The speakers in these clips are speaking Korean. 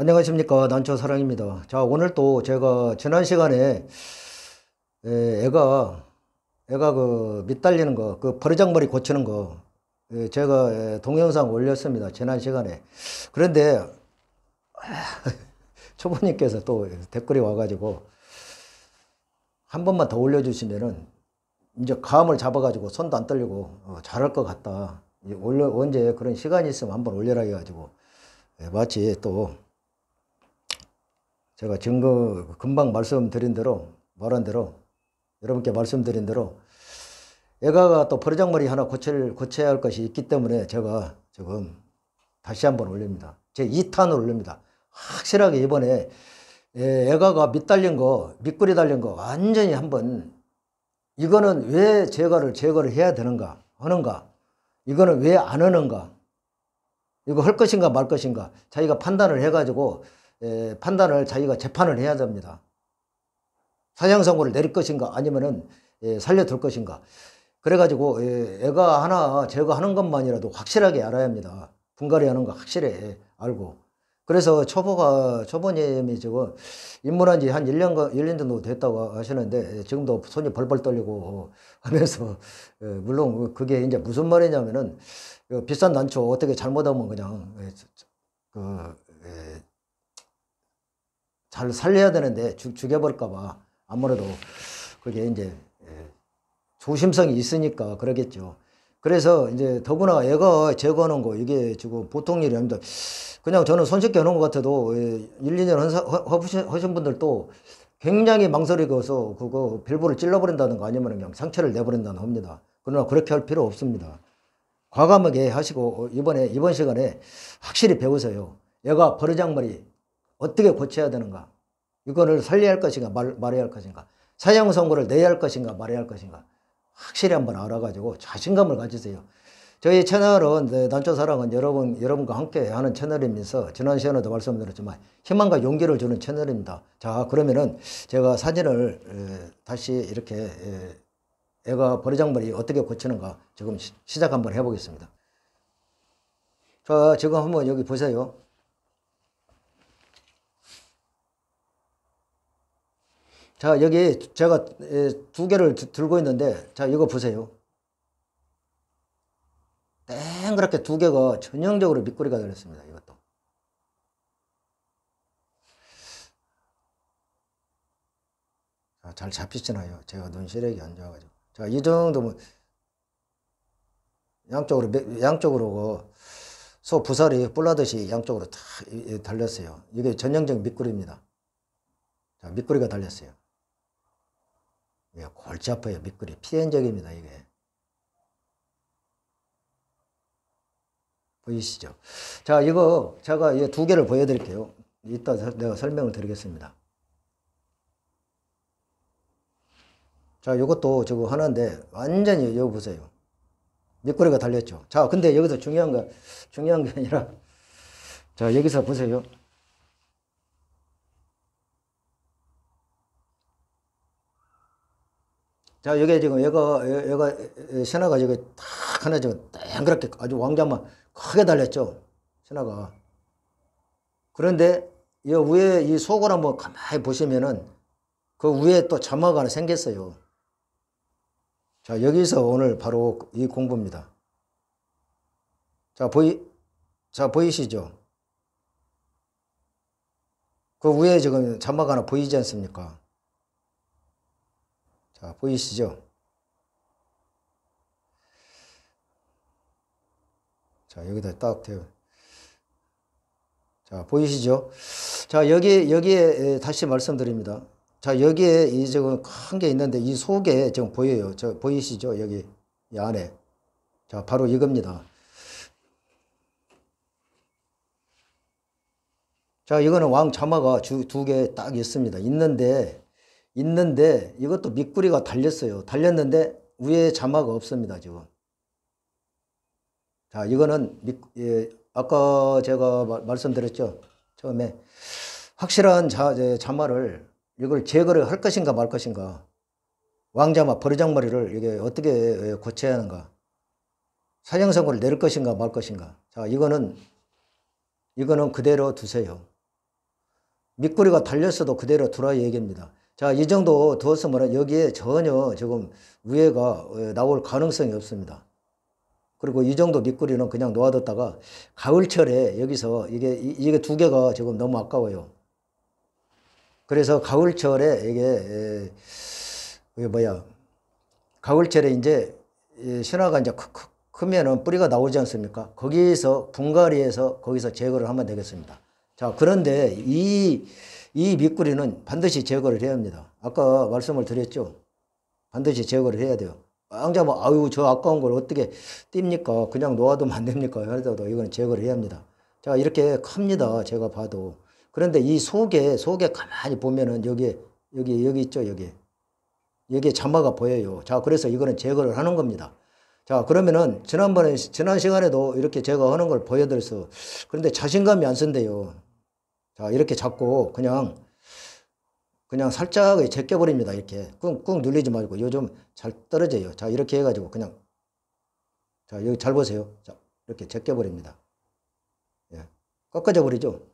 안녕하십니까 난초사랑입니다 자 오늘 또 제가 지난 시간에 애가 애가 그 밑달리는 거그 버르장머리 고치는 거 제가 동영상 올렸습니다 지난 시간에 그런데 초보님께서 또 댓글이 와가지고 한 번만 더 올려주시면은 이제 감을 잡아가지고 손도 안 떨리고 어, 잘할 것 같다 올려 언제 그런 시간이 있으면 한번 올려라 해가지고 예, 마치 또 제가 증거 금방 말씀드린 대로 말한 대로 여러분께 말씀드린 대로 애가가 또버르장머리 하나 고칠, 고쳐야 할 것이 있기 때문에 제가 지금 다시 한번 올립니다. 제 2탄을 올립니다. 확실하게 이번에 애가가 밑 달린 거, 밑구리 달린 거 완전히 한번 이거는 왜 제거를 제거를 해야 되는가 하는가 이거는 왜 안 하는가 이거 할 것인가 말 것인가 자기가 판단을 해가지고 판단을 자기가 재판을 해야 됩니다. 사형 선고를 내릴 것인가 아니면은 살려둘 것인가. 그래가지고 애가 하나 제거하는 것만이라도 확실하게 알아야 합니다. 분갈이 하는 거 확실히 알고. 그래서 초보가, 초보님이 지금 입문한 지한 1년, 1년 정도 됐다고 하시는데, 지금도 손이 벌벌 떨리고 하면서, 물론 그게 이제 무슨 말이냐면은, 그 비싼 난초 어떻게 잘못하면 그냥, 그, 잘 살려야 되는데 죽, 죽여버릴까봐 아무래도 그게 이제 예, 조심성이 있으니까 그러겠죠. 그래서 이제 더구나 애가 제거하는 거 이게 지금 보통 일이 아닙니다. 그냥 저는 손쉽게 하는 것 같아도 1, 예, 2년 허, 하신 분들도 굉장히 망설이고서 그거 빌보를 찔러버린다든가 아니면 그냥 상처를 내버린다는 겁니다. 그러나 그렇게 할 필요 없습니다. 과감하게 하시고 어, 이번에 이번 시간에 확실히 배우세요. 애가 버르장머리 어떻게 고쳐야 되는가? 이거를 살려야 할 것인가 말, 말해야 할 것인가? 사형 선고를 내야 할 것인가 말해야 할 것인가? 확실히 한번 알아가지고 자신감을 가지세요. 저희 채널은 난초사랑은 네, 여러분 여러분과 함께 하는 채널이면서 지난 시간에도 말씀드렸지만 희망과 용기를 주는 채널입니다. 자 그러면은 제가 사진을 에, 다시 이렇게 에, 애가 버리장머리 어떻게 고치는가 지금 시, 시작 한번 해보겠습니다. 자 지금 한번 여기 보세요. 자, 여기 제가 예, 두 개를 들고 있는데, 자, 이거 보세요. 땡그랗게 두 개가 전형적으로 밑꼬리가 달렸습니다. 이것도. 아, 잘 잡히시나요? 제가 눈 시력이 안 좋아가지고. 자, 이 정도면 양쪽으로, 양쪽으로 소 부살이 뿔나듯이 양쪽으로 탁 달렸어요. 이게 전형적 밑꼬리입니다. 자, 밑꼬리가 달렸어요. 야, 골치 아파요. 밑구리 피엔적입니다. 이게. 보이시죠? 자, 이거 제가 두 개를 보여드릴게요. 이따 내가 설명을 드리겠습니다. 자, 이것도 저거 하나인데 완전히 여기 보세요. 밑구리가 달렸죠. 자, 근데 여기서 중요한 거, 중요한 게 아니라 자, 여기서 보세요. 자, 여기 지금 여가 얘가, 신화가 지금 딱 하나 지금 땡그랗게 아주 왕자만 크게 달렸죠. 신화가. 그런데 이 위에 이 속을 한번 가만히 보시면은 그 위에 또자화가 하나 생겼어요. 자, 여기서 오늘 바로 이 공부입니다. 자, 보이, 자, 보이시죠? 그 위에 지금 자화가 하나 보이지 않습니까? 자, 보이시죠? 자, 여기다 딱대 자, 보이시죠? 자, 여기, 여기에 다시 말씀드립니다. 자, 여기에 이지큰게 있는데 이 속에 지금 보여요. 저, 보이시죠? 여기, 이 안에. 자, 바로 이겁니다. 자, 이거는 왕 자마가 두 개 딱 있습니다. 있는데, 있는데 이것도 밑구리가 달렸어요. 달렸는데 위에 자막 없습니다. 지금. 자 이거는 밑, 예, 아까 제가 마, 말씀드렸죠. 처음에 확실한 자, 자마를 이걸 제거를 할 것인가 말 것인가 왕자마 버르장머리를 이게 어떻게 예, 고쳐야 하는가 사형선고를 내릴 것인가 말 것인가 자 이거는 이거는 그대로 두세요 밑구리가 달렸어도 그대로 두라 얘기입니다 자, 이 정도 두었으면 여기에 전혀 지금 위에가 어, 나올 가능성이 없습니다. 그리고 이 정도 밑구리는 그냥 놓아뒀다가 가을철에 여기서 이게, 이게 두 개가 지금 너무 아까워요. 그래서 가을철에 이게, 이게 뭐야, 가을철에 이제 신화가 이제 크, 크면은 뿌리가 나오지 않습니까? 거기에서 분갈이해서 거기서 제거를 하면 되겠습니다. 자, 그런데 이이 밑구리는 반드시 제거를 해야 합니다. 아까 말씀을 드렸죠. 반드시 제거를 해야 돼요. 왕자 뭐 아유 저 아까운 걸 어떻게 띕니까? 그냥 놓아도안 됩니까? 하더라도 이건 제거를 해야 합니다. 자 이렇게 큽니다. 제가 봐도. 그런데 이 속에 속에 가만히 보면은 여기 여기 여기 있죠 여기 여기에 자마가 보여요. 자 그래서 이거는 제거를 하는 겁니다. 자 그러면은 지난번에 지난 시간에도 이렇게 제거하는 걸 보여드렸어. 그런데 자신감이 안 쓴대요. 자, 이렇게 잡고 그냥 그냥 살짝 제껴버립니다. 이렇게. 꾹꾹 눌리지 말고 요즘 잘 떨어져요. 자, 이렇게 해가지고 그냥 자, 여기 잘 보세요. 자, 이렇게 제껴버립니다. 예. 꺾어져 버리죠.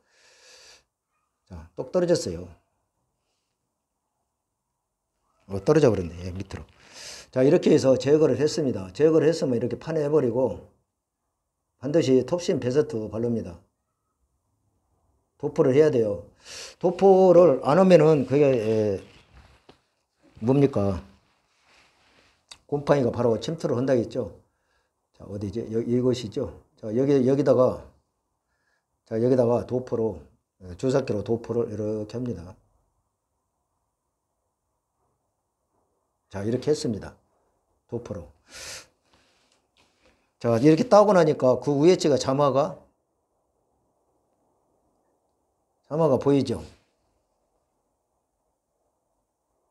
자, 똑 떨어졌어요. 어, 떨어져 버렸네. 예, 밑으로. 자, 이렇게 해서 제거를 했습니다. 제거를 했으면 이렇게 파해버리고 반드시 톱심 베스트 바릅니다. 도포를 해야 돼요. 도포를 안 하면은 그게 예, 뭡니까? 곰팡이가 바로 침투를 한다겠죠. 자 어디지? 여, 이것이죠. 자 여기 여기다가 자 여기다가 도포로 주사기로 예, 도포를 이렇게 합니다. 자 이렇게 했습니다. 도포로. 자 이렇게 따고 나니까 그 위에 치가 자마가 사마가 보이죠?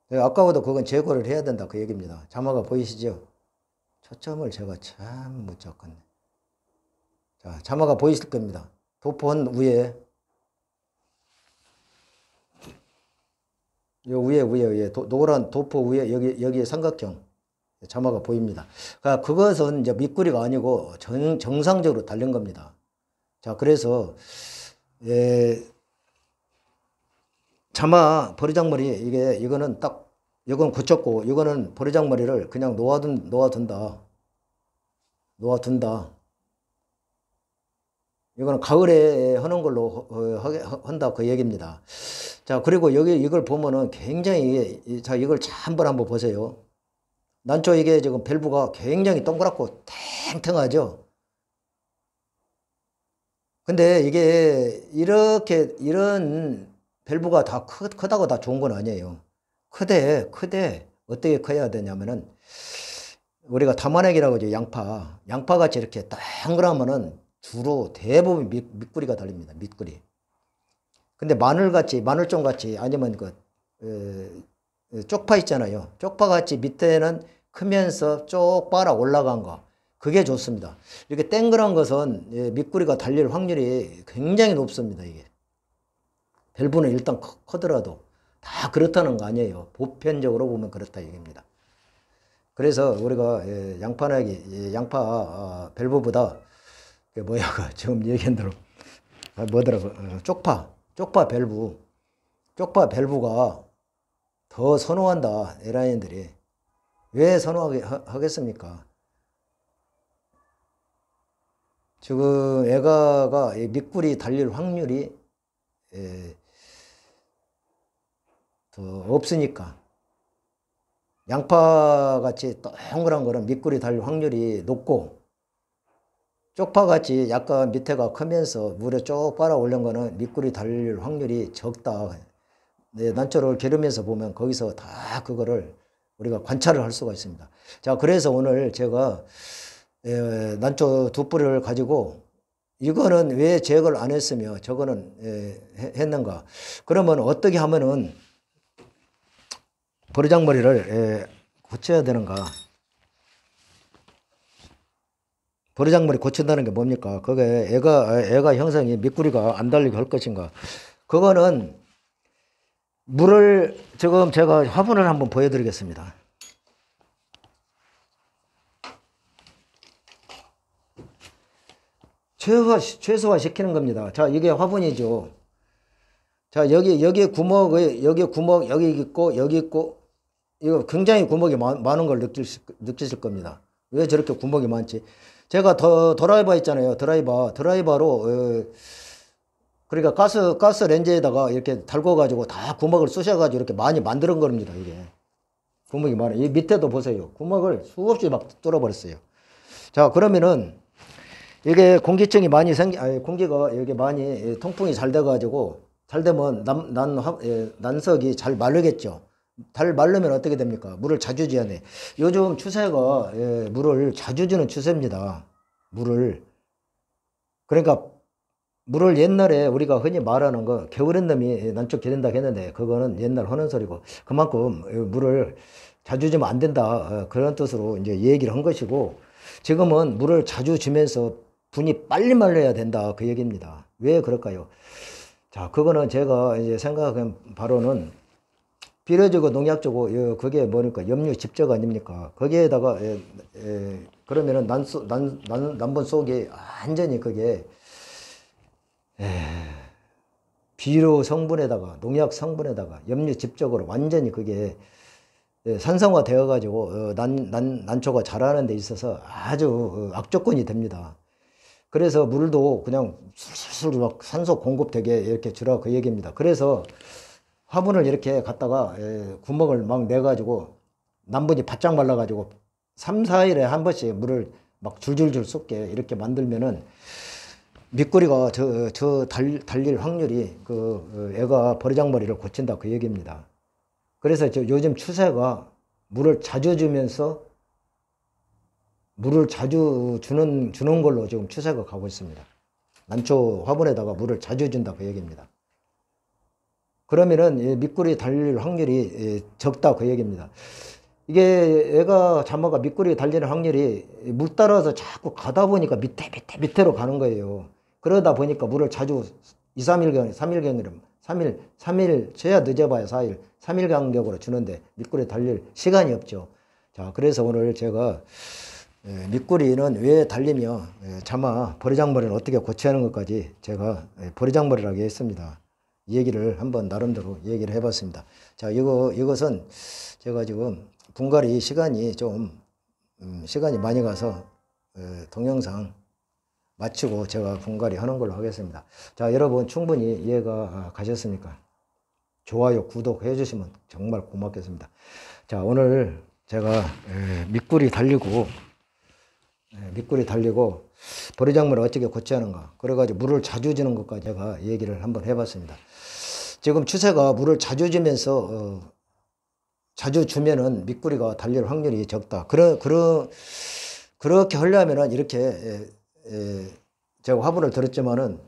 네, 아까워도 그건 제거를 해야 된다 그 얘기입니다. 자마가 보이시죠? 초점을 제가 참 못 잡겠네. 자, 자마가 보이실 겁니다. 도포한 위에 요 위에 위에 위에 도, 노란 도포 위에 여기 여기에 삼각형 자마가 보입니다. 그러니까 그것은 이제 밑구리가 아니고 정, 정상적으로 달린 겁니다. 자, 그래서 예, 자마 버리장머리 이게 이거는 딱 이건 고쳤고 이거는 버리장머리를 그냥 놓아둔 놓아둔다. 놓아둔다. 이거는 가을에 하는 걸로 한다 그 얘기입니다. 자 그리고 여기 이걸 보면은 굉장히 자 이걸 한번 한번 보세요. 난초 이게 지금 밸브가 굉장히 동그랗고 탱탱하죠. 근데 이게 이렇게 이런 밸브가 다 크, 크다고 다 좋은 건 아니에요. 크되, 크되, 어떻게 커야 되냐면은, 우리가 담아내기라고 하죠, 양파. 양파같이 이렇게 당그라면은 주로 대부분 밑, 밑구리가 달립니다, 밑구리. 근데 마늘같이, 마늘종같이, 아니면 그, 에, 쪽파 있잖아요. 쪽파같이 밑에는 크면서 쪽 빨아 올라간 거. 그게 좋습니다. 이렇게 땡그란 것은 예, 밑구리가 달릴 확률이 굉장히 높습니다, 이게. 밸브는 일단 커더라도 다 그렇다는 거 아니에요. 보편적으로 보면 그렇다 얘기입니다. 그래서 우리가 양파나기 예, 양파 예, 어, 밸브보다 뭐야 지금 얘기한 대로 아, 뭐더라 어, 쪽파 쪽파 밸브 쪽파 밸브가 더 선호한다 에라인들이 왜 선호하겠습니까? 지금 애가가 밑굴이 달릴 확률이 에, 예, 없으니까 양파같이 동그란 거는 밑구리 달 확률이 높고 쪽파같이 약간 밑에가 크면서 물에 쭉 빨아 올린 거는 밑구리 달 확률이 적다 네, 난초를 기르면서 보면 거기서 다 그거를 우리가 관찰을 할 수가 있습니다 자 그래서 오늘 제가 에, 난초 두 뿌리를 가지고 이거는 왜 제거를 안 했으며 저거는 에, 했는가 그러면 어떻게 하면은 버르장머리를 예, 고쳐야 되는가? 버르장머리 고친다는 게 뭡니까? 그게 애가 애가 형성이 미꾸리가안 달리게 할 것인가? 그거는 물을 지금 제가 화분을 한번 보여드리겠습니다. 최소화, 최소화 시키는 겁니다. 자, 이게 화분이죠. 자, 여기, 여기 구멍, 여기 구멍, 여기 있고, 여기 있고, 이거 굉장히 구멍이 많, 은걸 느낄, 느끼실 겁니다. 왜 저렇게 구멍이 많지? 제가 더, 드라이버 있잖아요. 드라이버. 드라이버로, 어, 그러니까 가스, 가스 렌즈에다가 이렇게 달궈가지고 다 구멍을 쑤셔가지고 이렇게 많이 만드는 겁니다. 이게. 구멍이 많아요. 이 밑에도 보세요. 구멍을 수없이 막 뚫어버렸어요. 자, 그러면은 이게 공기층이 많이 생기, 아니, 공기가 이렇게 많이 예, 통풍이 잘 돼가지고 잘 되면 난, 난, 예, 난석이 잘 마르겠죠. 달 말르면 어떻게 됩니까? 물을 자주 줘야 돼. 요즘 추세가 예, 물을 자주 주는 추세입니다. 물을 그러니까 물을 옛날에 우리가 흔히 말하는 거 겨울엔 놈이 남쪽 기른다 했는데 그거는 옛날 허는 소리고 그만큼 예, 물을 자주 주면 안 된다 어, 그런 뜻으로 이제 얘기를 한 것이고 지금은 물을 자주 주면서 분이 빨리 말려야 된다 그 얘기입니다 왜 그럴까요 자 그거는 제가 이제 생각한 바로는 비료주고 농약주고 예, 그게 뭐니까 염류 집적 아닙니까? 거기에다가 에, 예, 에, 예, 그러면은 난 난, 난, 난 속에 완전히 그게 에, 비료 성분에다가 농약 성분에다가 염류 집적으로 완전히 그게 산성화 되어 가지고 어, 난, 난, 난초가 자라는 데 있어서 아주 어, 악조건이 됩니다. 그래서 물도 그냥 술술술 막 산소 공급되게 이렇게 주라 그 얘기입니다. 그래서 화분을 이렇게 갖다가 예, 구멍을 막 내가지고 남분이 바짝 말라가지고 3, 4일에 한 번씩 물을 막 줄줄줄 쏟게 이렇게 만들면은 밑구리가 저, 저 달, 달릴 확률이 그 어, 애가 버리장머리를 고친다 그 얘기입니다. 그래서 저 요즘 추세가 물을 자주 주면서 물을 자주 주는, 주는 걸로 지금 추세가 가고 있습니다. 난초 화분에다가 물을 자주 준다 그 얘기입니다. 그러면은 밑구리 달릴 확률이 적다 그 얘기입니다. 이게 애가 자마가 밑구리 달리는 확률이 물 따라서 자꾸 가다 보니까 밑에 밑에 밑에로 가는 거예요. 그러다 보니까 물을 자주 2, 3일간, 3일간이면 3일, 3일, 최야 늦어봐야 4일, 3일 간격으로 주는데 밑구리 달릴 시간이 없죠. 자, 그래서 오늘 제가 밑구리는 왜 달리며 자마 버리장머리는 어떻게 고치는 것까지 제가 버리장머리라고 했습니다. 얘기를 한번 나름대로 얘기를 해봤습니다. 자, 이거, 이것은 제가 지금 분갈이 시간이 좀, 음, 시간이 많이 가서 에, 동영상 마치고 제가 분갈이 하는 걸로 하겠습니다. 자, 여러분 충분히 이해가 아, 가셨습니까? 좋아요, 구독해 주시면 정말 고맙겠습니다. 자, 오늘 제가 에, 밑구리 달리고, 에, 밑구리 달리고, 보리작물을 어떻게 고치하는가 그래가지고 물을 자주 주는 것까지 제가 얘기를 한번 해봤습니다. 지금 추세가 물을 자주 주면서 어, 자주 주면은 밑구리가 달릴 확률이 적다. 그러, 그러, 그렇게 하려면은 이렇게 에, 예, 에, 예, 제가 화분을 들었지만은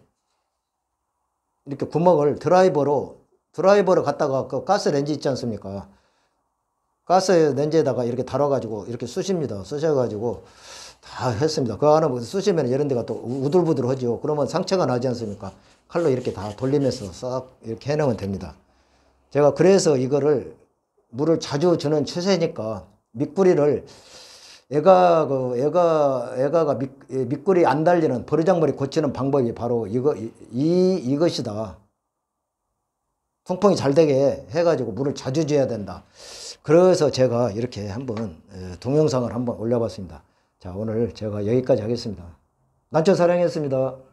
이렇게 구멍을 드라이버로 드라이버로 갖다가 그 가스 렌즈 있지 않습니까? 가스 렌즈에다가 이렇게 달아가지고 이렇게 쑤십니다. 쑤셔가지고 다 했습니다. 그 안에 쑤시면 뭐 이런 데가 또 우들부들하죠. 그러면 상처가 나지 않습니까? 칼로 이렇게 다 돌리면서 싹 이렇게 해놓으면 됩니다. 제가 그래서 이거를 물을 자주 주는 추세니까 밑구리를 애가 그 애가 애가가 밑, 구리안 달리는 버르장머리 고치는 방법이 바로 이거 이, 이 이것이다. 통풍이 잘 되게 해가지고 물을 자주 줘야 된다. 그래서 제가 이렇게 한번 동영상을 한번 올려봤습니다. 자, 오늘 제가 여기까지 하겠습니다. 난처 사랑했습니다.